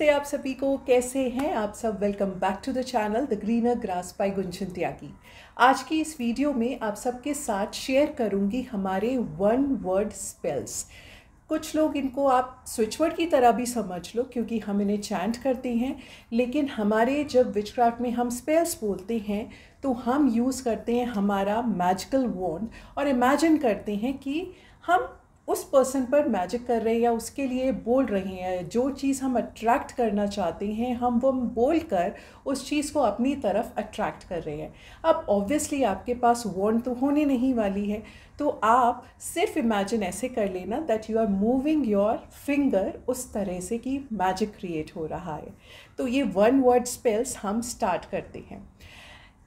नमस्ते आप सभी को कैसे हैं आप सब welcome back to the channel the greener grass by Gunjan Tyagi आज की इस वीडियो में आप सबके साथ शेयर करूंगी हमारे वन वर्ड स्पेल्स कुछ लोग इनको आप स्विचवर्ड की तरह भी समझ लो क्योंकि हम इन्हें चैंट करते हैं लेकिन हमारे जब विचक्राफ्ट में हम स्पेल्स बोलते हैं तो हम यूज़ करते हैं हमारा मैजिकल वॉन्ड और इमेजिन करते हैं कि हम उस पर्सन पर मैजिक कर रहे हैं या उसके लिए बोल रहे हैं जो चीज़ हम अट्रैक्ट करना चाहते हैं हम वो बोल कर उस चीज़ को अपनी तरफ अट्रैक्ट कर रहे हैं अब ऑब्वियसली आपके पास वॉन्ट तो होने नहीं वाली है तो आप सिर्फ इमेजिन ऐसे कर लेना that you are moving your finger उस तरह से कि मैजिक क्रिएट हो रहा है तो ये वन वर्ड स्पेल्स हम स्टार्ट करते हैं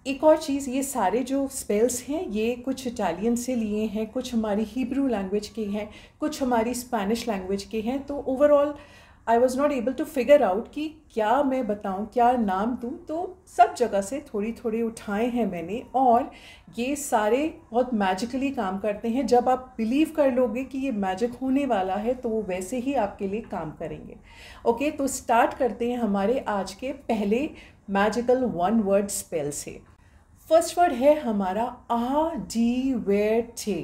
एक और चीज़ ये सारे जो स्पेल्स हैं ये कुछ इटालियन से लिए हैं कुछ हमारी हिब्रू लैंग्वेज के हैं कुछ हमारी स्पेनिश लैंग्वेज के हैं तो overall I was not able to figure out कि क्या मैं बताऊं क्या नाम दूं तो सब जगह से थोड़ी थोड़ी उठाए हैं मैंने और ये सारे बहुत मैजिकली काम करते हैं जब आप बिलीव कर लोगे कि ये मैजिक होने वाला है तो वो वैसे ही आपके लिए काम करेंगे ओके तो स्टार्ट करते हैं हमारे आज के पहले मैजिकल वन वर्ड स्पेल से फर्स्ट वर्ड है हमारा आ डी वे थे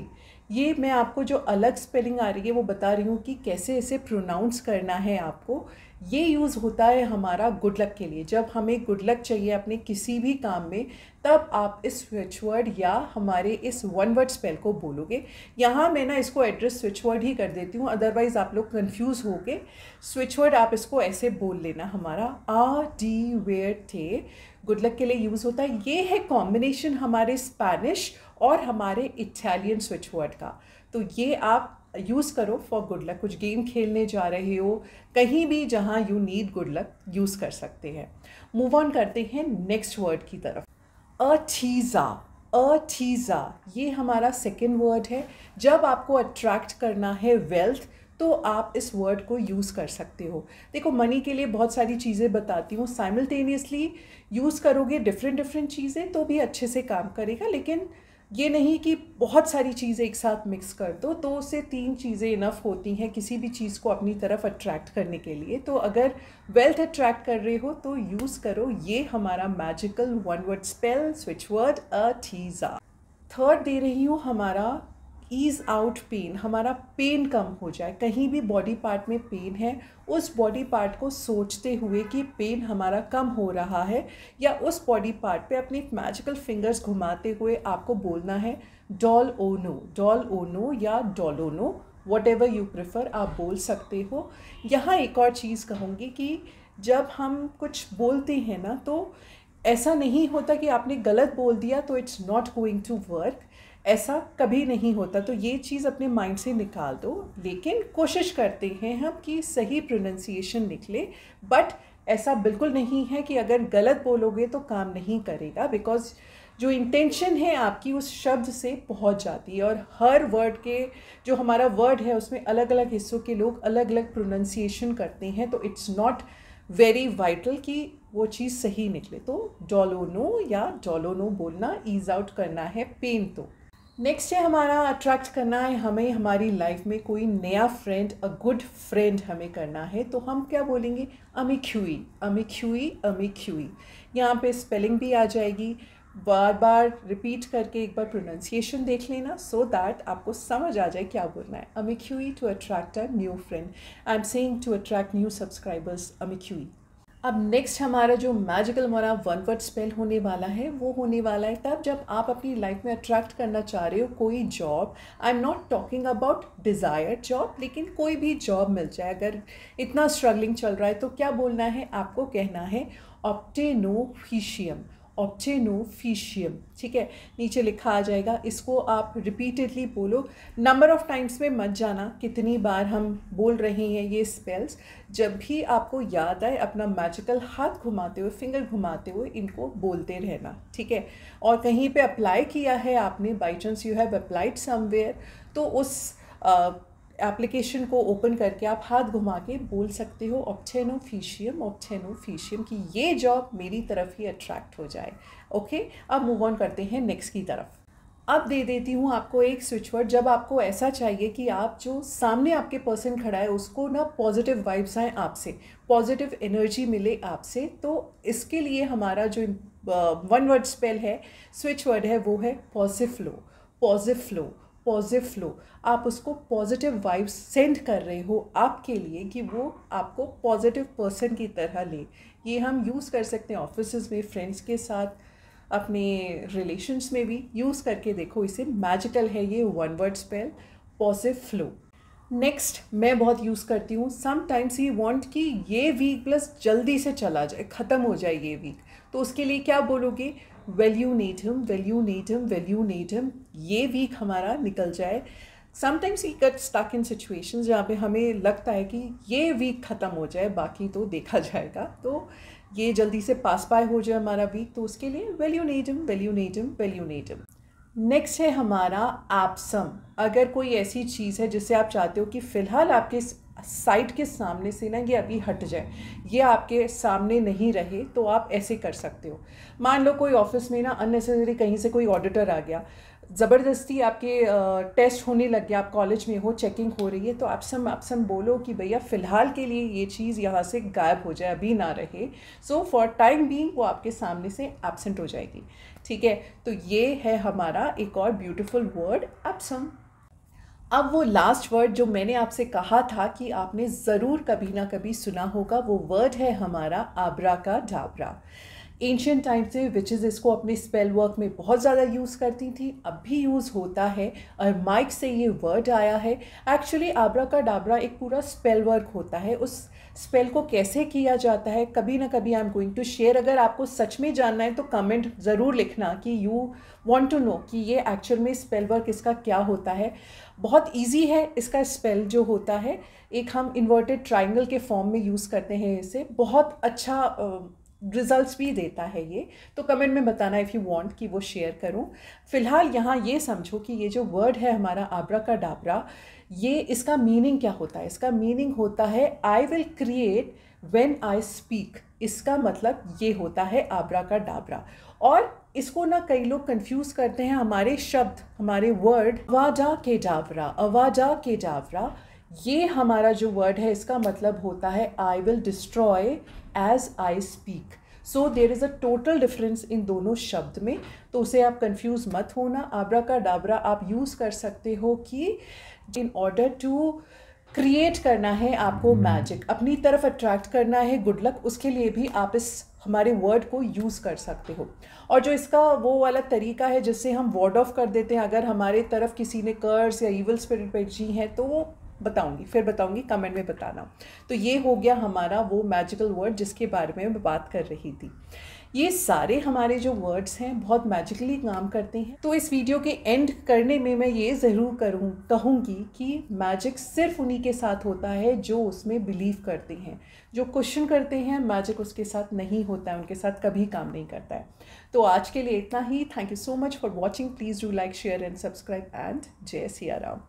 ये मैं आपको जो अलग स्पेलिंग आ रही है वो बता रही हूँ कि कैसे इसे प्रोनाउंस करना है आपको ये यूज़ होता है हमारा गुड लक के लिए जब हमें गुड लक चाहिए अपने किसी भी काम में तब आप इस स्विच वर्ड या हमारे इस वन वर्ड स्पेल को बोलोगे यहाँ मैं ना इसको एड्रेस स्विच वर्ड ही कर देती हूँ अदरवाइज़ आप लोग कन्फ्यूज़ हो गए स्विच वर्ड आप इसको ऐसे बोल लेना हमारा आ डी वेयर थे गुड लक के लिए यूज़ होता है ये है कॉम्बिनेशन हमारे स्पैनिश और हमारे इटालियन स्विच वर्ड का तो ये आप यूज़ करो फॉर गुड लक कुछ गेम खेलने जा रहे हो कहीं भी जहाँ you need good luck use कर सकते हैं मूव ऑन करते हैं नेक्स्ट वर्ड की तरफ अ चीज़ा अ चीज़ा ये हमारा सेकेंड वर्ड है जब आपको अट्रैक्ट करना है वेल्थ तो आप इस वर्ड को यूज़ कर सकते हो देखो मनी के लिए बहुत सारी चीज़ें बताती हूँ साइमल्टेनियसली यूज़ करोगे डिफरेंट डिफरेंट चीज़ें तो भी अच्छे से काम करेगा लेकिन ये नहीं कि बहुत सारी चीज़ें एक साथ मिक्स कर दो तो उससे तीन चीज़ें इनफ होती हैं किसी भी चीज़ को अपनी तरफ अट्रैक्ट करने के लिए तो अगर वेल्थ अट्रैक्ट कर रहे हो तो यूज़ करो ये हमारा magical one word spell switch word a थीज़ा थर्ड दे रही हूँ हमारा ईज़ आउट पेन हमारा पेन कम हो जाए कहीं भी बॉडी पार्ट में पेन है उस बॉडी पार्ट को सोचते हुए कि पेन हमारा कम हो रहा है या उस बॉडी पार्ट पे अपने मैजिकल फिंगर्स घुमाते हुए आपको बोलना है डॉल ओ नो डॉल ओ नो या डॉल ओ नो वट एवर यू प्रेफर आप बोल सकते हो यहाँ एक और चीज़ कहूँगी कि जब हम कुछ बोलते हैं ना तो ऐसा नहीं होता कि आपने गलत बोल दिया तो it's not going to work ऐसा कभी नहीं होता तो ये चीज़ अपने माइंड से निकाल दो लेकिन कोशिश करते हैं हम कि सही प्रोनंसिएशन निकले बट ऐसा बिल्कुल नहीं है कि अगर गलत बोलोगे तो काम नहीं करेगा बिकॉज जो इंटेंशन है आपकी उस शब्द से पहुंच जाती है और हर वर्ड के जो हमारा वर्ड है उसमें अलग अलग हिस्सों के लोग अलग अलग प्रोनंसिएशन करते हैं तो इट्स नॉट वेरी वाइटल कि वो चीज़ सही निकले तो डोलोनो या डोलोनो बोलना ईज आउट करना है पेन तो नेक्स्ट है हमारा अट्रैक्ट करना है हमें हमारी लाइफ में कोई नया फ्रेंड अ गुड फ्रेंड हमें करना है तो हम क्या बोलेंगे अमिक्यूई अमी अमिक्यूई यहाँ पे स्पेलिंग भी आ जाएगी बार बार रिपीट करके एक बार प्रोनाउंसिएशन देख लेना सो so दैट आपको समझ आ जाए क्या बोलना है अमिक्यूई to attract a new friend I am saying to attract new subscribers अमिक्यूई अब नेक्स्ट हमारा जो मैजिकल हमारा वन वर्ड स्पेल होने वाला है वो होने वाला है तब जब आप अपनी लाइफ में अट्रैक्ट करना चाह रहे हो कोई job I am not talking about desired job लेकिन कोई भी जॉब मिल जाए अगर इतना स्ट्रगलिंग चल रहा है तो क्या बोलना है आपको कहना है ऑप्टेनोफिशियम ऑप्चेनोफिशियम ठीक है नीचे लिखा आ जाएगा इसको आप रिपीटेडली बोलो नंबर ऑफ टाइम्स में मत जाना कितनी बार हम बोल रहे हैं ये स्पेल्स जब भी आपको याद आए अपना मैजिकल हाथ घुमाते हुए फिंगर घुमाते हुए इनको बोलते रहना ठीक है और कहीं पे अप्लाई किया है आपने by chance you have applied somewhere तो उस uh, एप्लीकेशन को ओपन करके आप हाथ घुमा के बोल सकते हो ऑप्टेनो फीशियम ऑप्टेनो फीशियम कि ये जॉब मेरी तरफ ही अट्रैक्ट हो जाए ओके अब मूव ऑन करते हैं नेक्स्ट की तरफ अब दे देती हूँ आपको एक स्विचवर्ड जब आपको ऐसा चाहिए कि आप जो सामने आपके पर्सन खड़ा है उसको ना पॉजिटिव वाइब्स आए आपसे पॉजिटिव एनर्जी मिले आपसे तो इसके लिए हमारा जो वन वर्ड स्पेल है स्विच वर्ड है वो है positive flow positive flow positive flow आप उसको पॉजिटिव वाइब्स सेंड कर रहे हो आपके लिए कि वो आपको पॉजिटिव पर्सन की तरह ले ये हम यूज़ कर सकते हैं ऑफिस में फ्रेंड्स के साथ अपने रिलेशन्स में भी यूज़ करके देखो इसे मैजिकल है ये one word spell positive flow next मैं बहुत यूज़ करती हूँ समटाइम्स यू वॉन्ट कि ये वीक प्लस जल्दी से चला जाए ख़त्म हो जाए ये वीक तो उसके लिए क्या बोलोगे वैल्यू नीट हिम वैल्यू नीट हिम वैल्यू नीट हिम ये वीक हमारा निकल जाए समटाइम्स ही कट स्टक इन सिचुएशन जहाँ पे हमें लगता है कि ये वीक ख़त्म हो जाए बाकी तो देखा जाएगा तो ये जल्दी से पास बाय हो जाए हमारा वीक तो उसके लिए वैल्यू नेटम वैल्यू नेटम वैल्यू नेटम नेक्स्ट है हमारा एप्सम अगर कोई ऐसी चीज़ है जिसे आप चाहते हो कि फ़िलहाल आपके साइट के सामने से ना ये अभी हट जाए ये आपके सामने नहीं रहे तो आप ऐसे कर सकते हो मान लो कोई ऑफिस में ना अननेसेसरी कहीं से कोई ऑडिटर आ गया ज़बरदस्ती आपके टेस्ट होने लग गया आप कॉलेज में हो चेकिंग हो रही है तो आप सम आप सम बोलो कि भैया फ़िलहाल के लिए ये चीज़ यहाँ से गायब हो जाए अभी ना रहे सो फॉर टाइम बीइंग वो आपके सामने से एबसेंट हो जाएगी ठीक है तो ये है हमारा एक और ब्यूटिफुल वर्ड अपसम अब वो लास्ट वर्ड जो मैंने आपसे कहा था कि आपने ज़रूर कभी ना कभी सुना होगा वो वर्ड है हमारा abracadabra ancient time से विचेज़ इसको अपने स्पेल वर्क में बहुत ज़्यादा यूज़ करती थी अब भी यूज़ होता है और माइक से ये वर्ड आया है एक्चुअली आबरा का डाबरा एक पूरा स्पेल वर्क होता है उस स्पेल को कैसे किया जाता है कभी ना कभी I am going to share अगर आपको सच में जानना है तो कमेंट ज़रूर लिखना कि यू वॉन्ट टू नो कि ये एक्चुअल में स्पेल वर्क इसका क्या होता है बहुत ईजी है इसका स्पेल जो होता है एक हम इन्वर्टेड ट्राइंगल के फॉर्म में यूज़ करते हैं इसे बहुत अच्छा रिजल्ट्स भी देता है ये तो कमेंट में बताना इफ़ यू वांट कि वो शेयर करूं फ़िलहाल यहाँ ये समझो कि ये जो वर्ड है हमारा आबरा का डाबरा ये इसका मीनिंग क्या होता है इसका मीनिंग होता है I will create when I speak इसका मतलब ये होता है आबरा का डाबरा और इसको ना कई लोग कंफ्यूज करते हैं हमारे शब्द हमारे वर्ड अवाजा के डाबरा अवाजा के डाबरा ये हमारा जो वर्ड है इसका मतलब होता है I will destroy as I speak so there is a total difference in दोनों शब्द में तो उसे आप कंफ्यूज मत होना आबरा का डाबरा आप यूज़ कर सकते हो कि इन ऑर्डर टू क्रिएट करना है आपको मैजिक hmm. अपनी तरफ अट्रैक्ट करना है गुड लक उसके लिए भी आप इस हमारे वर्ड को यूज़ कर सकते हो और जो इसका वो वाला तरीका है जिससे हम वार्ड ऑफ कर देते हैं अगर हमारे तरफ किसी ने कर्स या ईवल स्पिरिट पर जी हैं तो वो बताऊंगी फिर बताऊंगी कमेंट में बताना तो ये हो गया हमारा वो मैजिकल वर्ड जिसके बारे में मैं बात कर रही थी ये सारे हमारे जो वर्ड्स हैं बहुत मैजिकली काम करते हैं तो इस वीडियो के एंड करने में मैं ये ज़रूर करूँ कहूँगी कि मैजिक सिर्फ उन्हीं के साथ होता है जो उसमें बिलीव करते हैं जो क्वेश्चन करते हैं मैजिक उसके साथ नहीं होता है उनके साथ कभी काम नहीं करता है तो आज के लिए इतना ही thank you so much for watching please do like share and subscribe and जय सिया राम